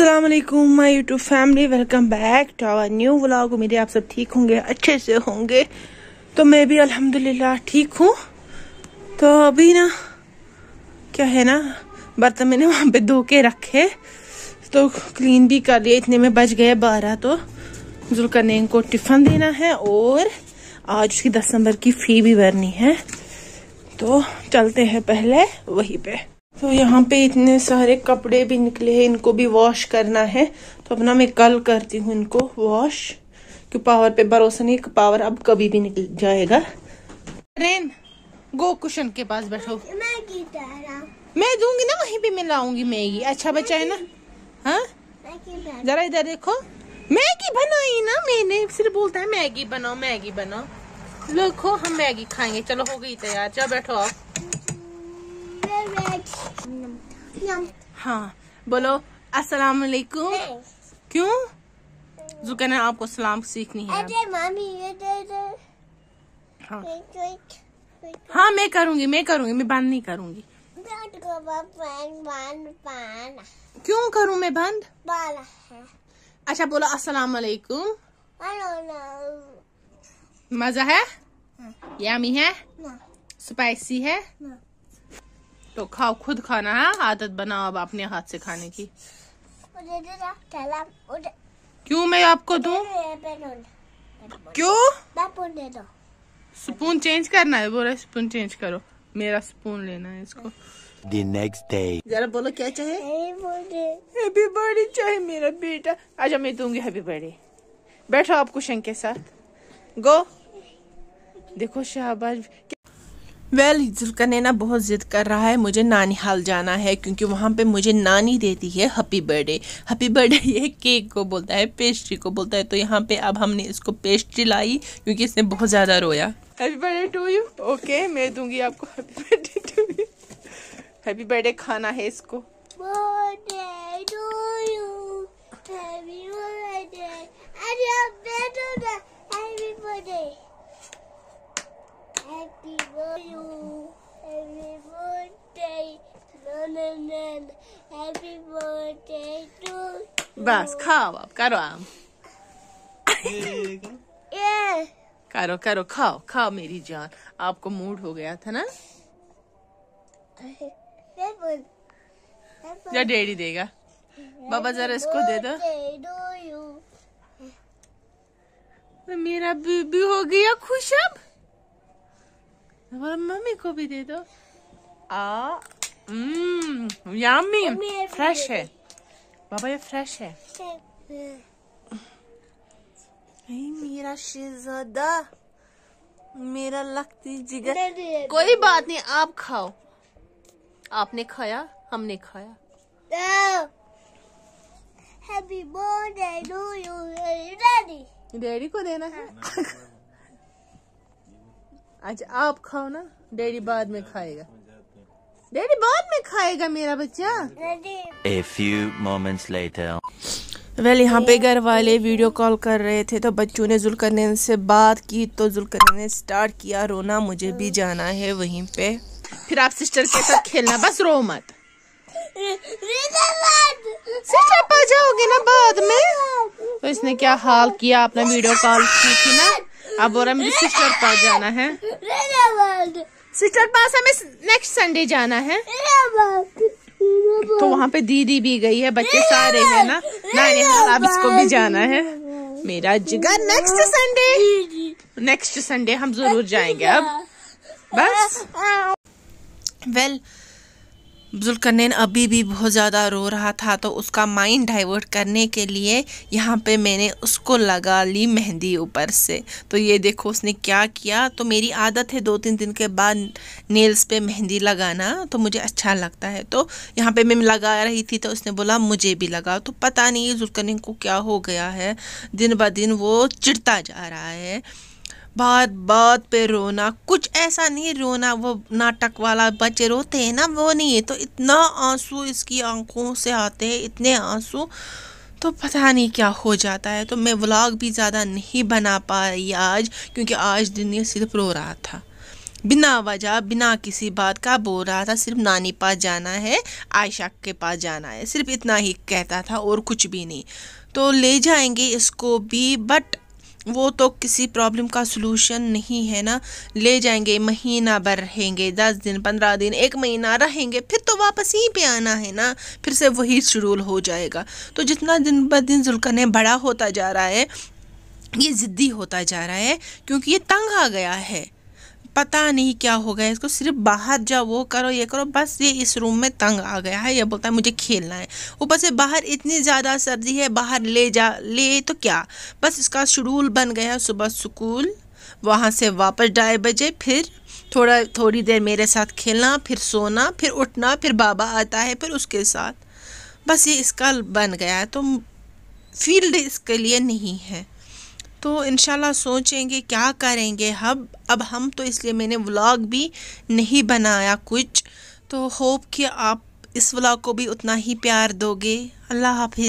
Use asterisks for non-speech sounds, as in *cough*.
अल्लाम my YouTube family welcome back to our new vlog उम्मीद आप सब ठीक होंगे अच्छे से होंगे तो मैं भी अल्हम्दुलिल्लाह ठीक हूँ तो अभी ना क्या है ना बर्तन मैंने वहाँ पे धो के रखे तो क्लीन भी कर लिया इतने में बच गए बारह तो ने को टिफ़न देना है और आज उसकी दस नंबर की फ़ी भी भरनी है तो चलते हैं पहले वहीं पे तो यहाँ पे इतने सारे कपड़े भी निकले हैं इनको भी वॉश करना है तो अपना मैं कल करती हूँ इनको वॉश क्यों पावर पे भरोसा नहीं पावर अब कभी भी निकल जाएगा रेन गो कुशन के पास बैठो मैं दूंगी ना वहीं पे लाऊंगी मैगी अच्छा बच्चा है ना हाँ जरा इधर देखो मैगी बनाई ना मैंने सिर्फ बोलता है मैगी बनाओ मैगी बनाओ देखो हम मैगी खाएंगे चलो हो गई तैयार चलो बैठो आप हाँ बोलो अस्सलाम वालेकुम क्यों जो कहना आपको सलाम सीखनी है अरे मामी ये दे दे हाँ हाँ मैं करूँगी मैं करूँगी मैं बंद नहीं करूँगी क्यों करूँ मैं बंद अच्छा बोलो अस्सलाम वालेकुम मजा है यामी हाँ। है स्पाइसी हाँ। है हाँ। तो खाओ खुद खाना है हाँ? आदत बनाओ अब अपने हाथ से खाने की क्यों मैं आपको दू क्यों स्पून चेंज करना है बोला स्पून चेंज करो मेरा स्पून लेना है इसको The next day. जरा बोलो क्या चाहे हैप्पी बर्थडे चाहे मेरा बेटा आज मैं दूंगी हैप्पी बर्थडे बैठो आप कुशन के साथ गो देखो शाहबाज वेल well, ना बहुत ज़िद कर रहा है मुझे नानी हाल जाना है क्योंकि वहाँ पे मुझे नानी देती है हैप्पी बर्थडे हैप्पी बर्थडे ये केक को बोलता है पेस्ट्री को बोलता है तो यहाँ पे अब हमने इसको पेस्ट्री लाई क्योंकि इसने बहुत ज़्यादा रोया happy birthday to you okay मैं दूंगी आपको happy birthday to you happy birthday खाना है इसको बस खाओ अब करो आम करो करो खाओ खाओ मेरी जान आपको मूड हो गया था ना या डेडी देगा बाबा जरा इसको दे दो तो मेरा बीबी हो गया खुश अब मम्मी को भी दे दो आ यम्मी हम्म, फ्रेश है बाबा ये फ्रेश है मेरा शेजादा मेरा लगती जिगर कोई बात नहीं आप खाओ आपने खाया हमने खाया happy birthday to you daddy daddy को देना है हाँ। *laughs* अच्छा आप खाओ ना डैडी बाद में खाएगा डैडी बाद में खाएगा मेरा बच्चा a few moments later well यहाँ पे घर वाले वीडियो कॉल कर रहे थे तो बच्चों ने जुलकरनैन से बात की तो जुलकरनैन ने स्टार्ट किया रोना मुझे भी जाना है वहीं पे फिर आप सिस्टर के साथ खेलना बस रो मत सिस्टर पा जाओगे ना बाद में तो इसने क्या हाल किया आपने वीडियो कॉल की थी ना अब और मुझे सिस्टर पा जाना है सिस्टर पास हमें नेक्स्ट संडे जाना है तो वहाँ पे दीदी भी गई है बच्चे सारे हैं ना नानी अब इसको भी जाना है मेरा जिगर नेक्स्ट संडे नेक्स्ट संडे हम जरूर जाएंगे अब बस वेल well, जुलकरनैन अभी भी बहुत ज़्यादा रो रहा था तो उसका माइंड डाइवर्ट करने के लिए यहाँ पे मैंने उसको लगा ली मेहंदी ऊपर से तो ये देखो उसने क्या किया तो मेरी आदत है दो तीन दिन के बाद नेल्स पे मेहंदी लगाना तो मुझे अच्छा लगता है तो यहाँ पे मैं लगा रही थी तो उसने बोला मुझे भी लगाओ तो पता नहीं जुलकरनैन को क्या हो गया है दिन ब दिन वो चिड़ता जा रहा है बात बात पे रोना कुछ ऐसा नहीं रोना वो नाटक वाला बच्चे रोते हैं ना वो नहीं है तो इतना आंसू इसकी आंखों से आते हैं इतने आंसू तो पता नहीं क्या हो जाता है तो मैं व्लॉग भी ज़्यादा नहीं बना पा रही आज क्योंकि आज दिन ये सिर्फ रो रहा था बिना वजह बिना किसी बात का बोल रहा था सिर्फ नानी पास जाना है आयशा के पास जाना है सिर्फ इतना ही कहता था और कुछ भी नहीं तो ले जाएंगे इसको भी बट वो तो किसी प्रॉब्लम का सलूशन नहीं है ना ले जाएंगे महीना भर रहेंगे दस दिन पंद्रह दिन एक महीना रहेंगे फिर तो वापस ही पे आना है ना फिर से वही शेड्यूल हो जाएगा तो जितना दिन ब दिन जुल्कने बड़ा होता जा रहा है ये ज़िद्दी होता जा रहा है क्योंकि ये तंग आ गया है पता नहीं क्या हो गया इसको सिर्फ बाहर जाओ वो करो ये करो बस ये इस रूम में तंग आ गया है ये बोलता है मुझे खेलना है ऊपर से बाहर इतनी ज़्यादा सर्दी है बाहर ले जा ले तो क्या बस इसका शेड्यूल बन गया सुबह स्कूल वहाँ से वापस ढाई बजे फिर थोड़ा थोड़ी देर मेरे साथ खेलना फिर सोना फिर उठना फिर बाबा आता है फिर उसके साथ बस ये इसका बन गया है तो फील्ड इसके लिए नहीं है तो इन सोचेंगे क्या करेंगे हब अब हम तो इसलिए मैंने व्लॉग भी नहीं बनाया कुछ तो होप कि आप इस व्लॉग को भी उतना ही प्यार दोगे अल्लाह हाफि